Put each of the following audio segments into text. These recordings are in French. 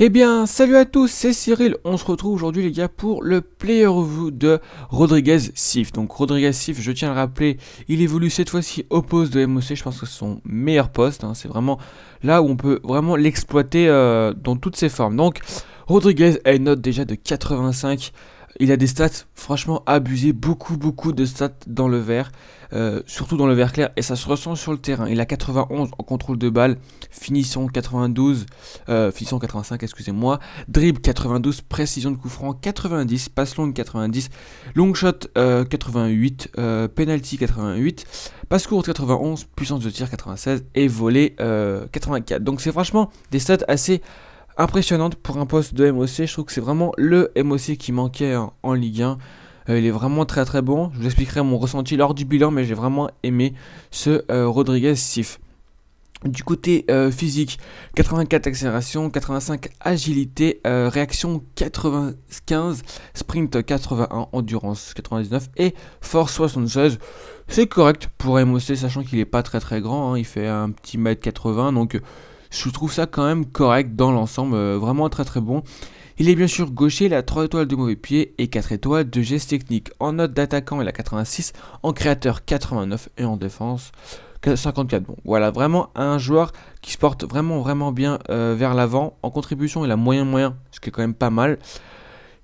Eh bien, salut à tous, c'est Cyril. On se retrouve aujourd'hui, les gars, pour le player review de Rodriguez Sif. Donc, Rodriguez Sif, je tiens à le rappeler, il évolue cette fois-ci au poste de MOC. Je pense que c'est son meilleur poste. Hein. C'est vraiment là où on peut vraiment l'exploiter euh, dans toutes ses formes. Donc, Rodriguez a une note déjà de 85 il a des stats franchement abusées, beaucoup beaucoup de stats dans le vert, euh, surtout dans le vert clair, et ça se ressent sur le terrain. Il a 91 en contrôle de balle, finition 92, euh, 85, excusez-moi, dribble 92, précision de coup franc 90, passe long 90, long shot 88, euh, euh, penalty 88, passe courte 91, puissance de tir 96 et volé 84. Donc c'est franchement des stats assez impressionnante pour un poste de MOC. Je trouve que c'est vraiment le MOC qui manquait en, Ligue 1. Euh, il est vraiment très très bon. Je vous expliquerai mon ressenti lors du bilan, mais j'ai vraiment aimé ce euh, Rodriguez Sif. Du côté euh, physique, 84 accélération, 85 agilité, réaction 95, sprint 81, endurance 99 et force 76. C'est correct pour MOC, sachant qu'il n'est pas très très grand, hein. il fait un petit mètre 80, donc je trouve ça quand même correct dans l'ensemble, euh, vraiment très très bon. Il est bien sûr gaucher, il a 3 étoiles de mauvais pied et 4 étoiles de geste technique. En note d'attaquant, il a 86, en créateur 89 et en défense 54. Bon, voilà, vraiment un joueur qui se porte vraiment vraiment bien euh, vers l'avant. En contribution, il a moyen moyen, ce qui est quand même pas mal.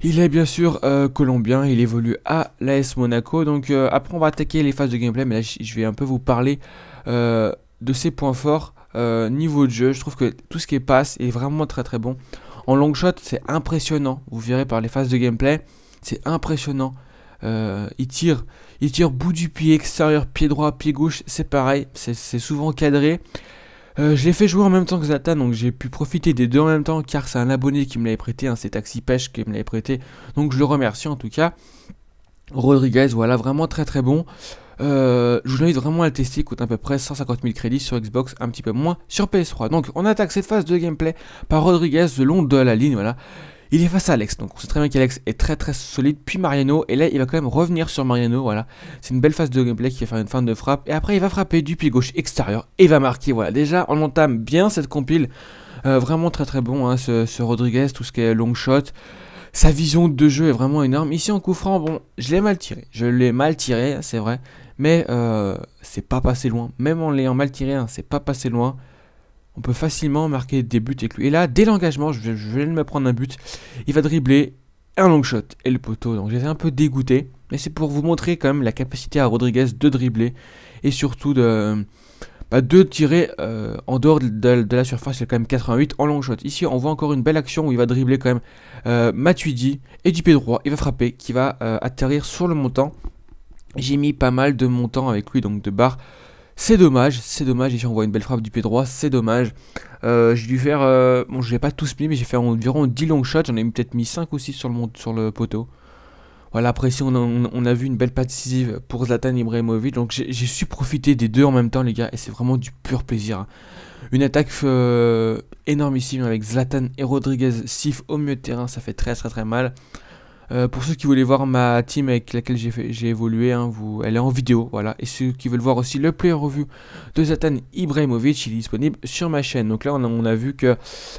Il est bien sûr euh, colombien, il évolue à l'AS Monaco. Donc après, on va attaquer les phases de gameplay, mais là, je vais un peu vous parler de ses points forts euh, niveau de jeu, je trouve que tout ce qui est passe est vraiment très très bon. En long shot, c'est impressionnant. Vous verrez par les phases de gameplay, c'est impressionnant. Euh, il tire, il tire bout du pied extérieur, pied droit, pied gauche, c'est pareil, c'est souvent cadré. Euh, je l'ai fait jouer en même temps que Zata donc j'ai pu profiter des deux en même temps, car c'est un abonné qui me l'avait prêté, hein, c'est Taxi Pêche qui me l'avait prêté, donc je le remercie en tout cas. Rodriguez, voilà, vraiment très très bon. Euh, je vous invite vraiment à le tester, coûte à peu près 150 000 crédits sur Xbox, un petit peu moins sur PS3. Donc on attaque cette phase de gameplay par Rodriguez le long de la ligne, voilà. Il est face à Alex, donc on sait très bien qu'Alex est très très solide, puis Mariano, et là il va quand même revenir sur Mariano, voilà. C'est une belle phase de gameplay qui va faire une fin de frappe, et après il va frapper du pied gauche extérieur, et va marquer, voilà. Déjà, on entame bien cette compile, euh, vraiment très très bon, hein, ce, ce Rodriguez, tout ce qui est long shot, sa vision de jeu est vraiment énorme. Ici en coup franc, bon, je l'ai mal tiré. Je l'ai mal tiré, c'est vrai. Mais euh, c'est pas passé loin. Même en l'ayant mal tiré, hein, c'est pas passé loin. On peut facilement marquer des buts avec Et là, dès l'engagement, je, vais, je me prendre un but. Il va dribbler un long shot et le poteau. Donc j'étais un peu dégoûté. Mais c'est pour vous montrer quand même la capacité à Rodriguez de dribbler. Et surtout de bah, deux tirés euh, en dehors de, la surface, c'est quand même 88 en long shot. Ici, on voit encore une belle action où il va dribbler quand même euh, Matuidi et du pied droit, il va frapper, qui va euh, atterrir sur le montant. J'ai mis pas mal de montants avec lui, donc de barres. C'est dommage, c'est dommage. Ici, on voit une belle frappe du pied droit, c'est dommage. Euh, j'ai dû faire, bon, je l'ai pas tous mis, mais j'ai fait environ 10 long shots. J'en ai peut-être mis 5 ou 6 sur le, sur le poteau. Voilà, après, ici on a, vu une belle patte décisive pour Zlatan Ibrahimovic. Donc, j'ai su profiter des deux en même temps, les gars, et c'est vraiment du pur plaisir. Hein. Une attaque euh, énormissime avec Zlatan et Rodriguez, Sif au milieu de terrain, ça fait très très très mal. Euh, pour ceux qui voulaient voir ma team avec laquelle j'ai évolué, hein, elle est en vidéo, voilà. Et ceux qui veulent voir aussi le play review de Zlatan Ibrahimovic, il est disponible sur ma chaîne. Donc là, on a, vu que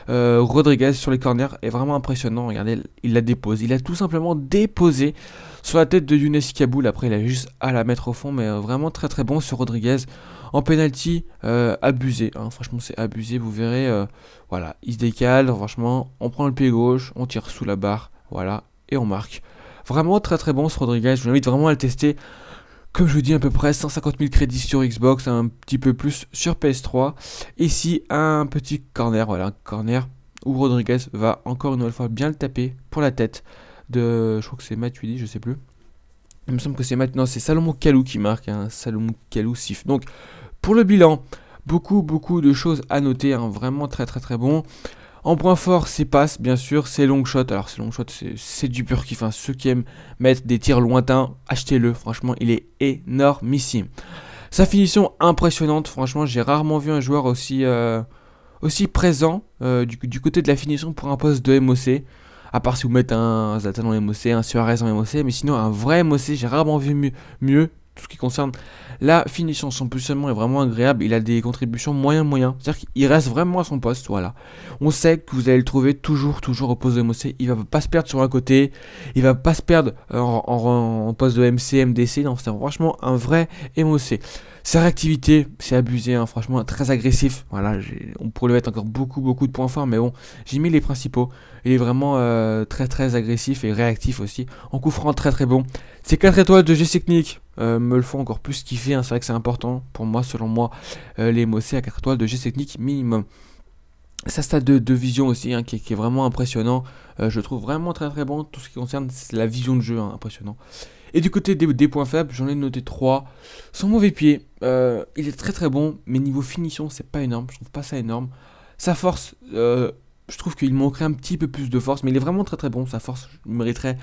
euh, Rodriguez sur les corners est vraiment impressionnant. Regardez, il la dépose. Il a tout simplement déposé sur la tête de Younes Kaboul. Après, il a juste à la mettre au fond, mais euh, vraiment très très bon sur Rodriguez. En penalty, abusé. Hein. franchement, c'est abusé. Vous verrez, voilà, il se décale. Franchement, on prend le pied gauche, on tire sous la barre. Voilà, et on marque. Vraiment très très bon ce Rodriguez, je vous invite vraiment à le tester. Comme je dis à peu près 150 000 crédits sur Xbox, un petit peu plus sur PS3. Ici un petit corner, voilà un corner où Rodriguez va encore une nouvelle fois bien le taper pour la tête de, je crois que c'est Matuidi, je sais plus. Il me semble que c'est maintenant, c'est Salomon Kalou qui marque, hein, Salomon Kalou Sif. Donc pour le bilan, beaucoup beaucoup de choses à noter, hein, vraiment très très très bon. En point fort, c'est passe, bien sûr, c'est long shot, Alors, c'est long shots, c'est du pur kiff. Hein. Ceux qui aiment mettre des tirs lointains, achetez-le. Franchement, il est énormissime. Sa finition impressionnante. Franchement, j'ai rarement vu un joueur aussi, euh, aussi présent euh, du, côté de la finition pour un poste de MOC. À part si vous mettez un Zlatan en MOC, un Suarez en MOC. Mais sinon, un vrai MOC, j'ai rarement vu mieux tout ce qui concerne la finition, son positionnement est vraiment agréable. Il a des contributions moyen-moyen. C'est-à-dire qu'il reste vraiment à son poste. Voilà. On sait que vous allez le trouver toujours, toujours au poste de MOC. Il va pas se perdre sur un côté. Il va pas se perdre euh, en, poste de MC, MDC. c'est franchement un vrai MOC. Sa réactivité, c'est abusé, hein. franchement, très agressif. Voilà, on pourrait lui mettre encore beaucoup, beaucoup de points forts, mais bon, j'ai mis les principaux. Il est vraiment euh, très, très agressif et réactif aussi. En coup franc, très, très bon. Ces 4 étoiles de G-Technique euh, me le font encore plus kiffer. Hein. c'est vrai que c'est important pour moi, selon moi, euh, les MOC à 4 de geste technique minimum. Sa stade de, vision aussi, hein, qui, est vraiment impressionnant. Euh, je trouve vraiment très très bon tout ce qui concerne la vision de jeu, hein, impressionnant. Et du côté des, points faibles, j'en ai noté 3. Son mauvais pied, euh, il est très très bon, mais niveau finition, c'est pas énorme, je trouve pas ça énorme. Sa force, je trouve qu'il manquerait un petit peu plus de force, mais il est vraiment très très bon. Sa force, mériterait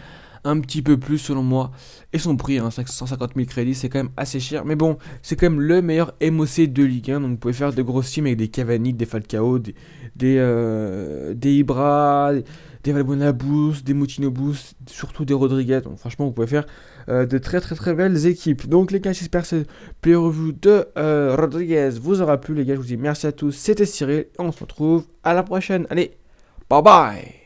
un petit peu plus selon moi. Et son prix, hein, 150 000 crédits, c'est quand même assez cher. Mais bon, c'est quand même le meilleur MOC de Ligue 1. donc vous pouvez faire de grosses teams avec des Cavani, des Falcao, des, des, euh, des Ibra, des Valbuena des Moutinho surtout des Rodriguez. Donc franchement, vous pouvez faire euh, de très très très belles équipes. Donc les gars, j'espère que cette play review de euh, Rodriguez vous aura plu. Les gars, je vous dis merci à tous. C'était Cyril. on se retrouve à la prochaine. Allez, bye bye